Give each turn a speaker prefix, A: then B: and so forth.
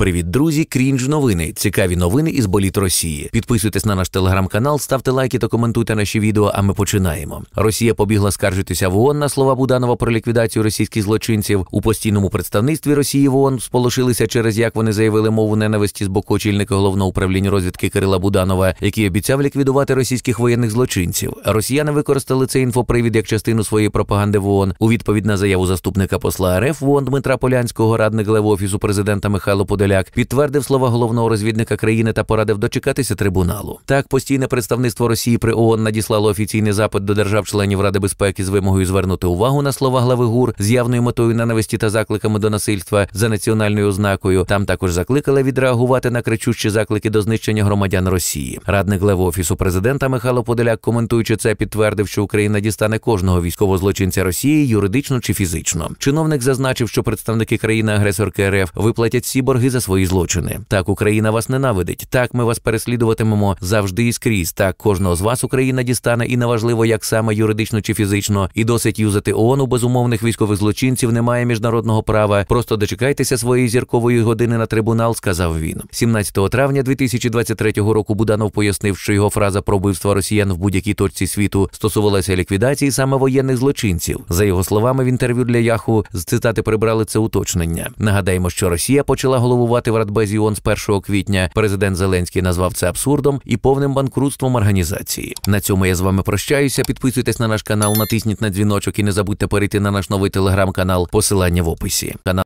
A: Привіт, друзі! Крінж
B: новини. Цікаві новини із боліт Росії. Підписуйтесь на наш телеграм-канал, ставте лайки та коментуйте наші відео. А ми починаємо. Росія побігла скаржитися в ООН на слова Буданова про ліквідацію російських злочинців. У постійному представництві Росії в ООН сполошилися через як вони заявили мову ненависті з боку очільника головного управління розвідки Кирила Буданова, який обіцяв ліквідувати російських воєнних злочинців. Росіяни використали цей інфопривід як частину своєї пропаганди в ООН. У відповідь на заяву заступника посла РФ в ООН Дмитра Полянського, радник глави офісу президента Михайло Подаль. Подоляк підтвердив слова головного розвідника країни та порадив дочекатися трибуналу. Так, постійне представництво Росії при ООН надіслало офіційний запит до держав-членів Ради безпеки з вимогою звернути увагу на слова глави ГУР з явною метою ненависті та закликами до насильства за національною ознакою. Там також закликали відреагувати на кричущі заклики до знищення громадян Росії. Радник глави офісу президента Михайло Подоляк, коментуючи це, підтвердив, що Україна дістане кожного військового злочинця Росії юридично чи фізично. Чиновник зазначив, що представники країни агресорки РФ виплатять всі борги за свої злочини. Так Україна вас ненавидить. Так ми вас переслідуватимемо завжди і скрізь. Так кожного з вас Україна дістане і неважливо, як саме юридично чи фізично, і досить юзати ООН у безумовних військових злочинців немає міжнародного права. Просто дочекайтеся своєї зіркової години на трибунал, сказав він. 17 травня 2023 року Буданов пояснив, що його фраза про вбивство росіян в будь-якій точці світу стосувалася ліквідації саме воєнних злочинців. За його словами, в інтерв'ю для Яху з цитати прибрали це уточнення. Нагадаємо, що Росія почала голову перебувати в радбезіон з 1 квітня. Президент Зеленський назвав це абсурдом і повним банкрутством організації. На цьому я з вами прощаюся. Підписуйтесь на наш канал, натисніть на дзвіночок і не забудьте перейти на наш новий телеграм-канал.
A: Посилання в описі. канал.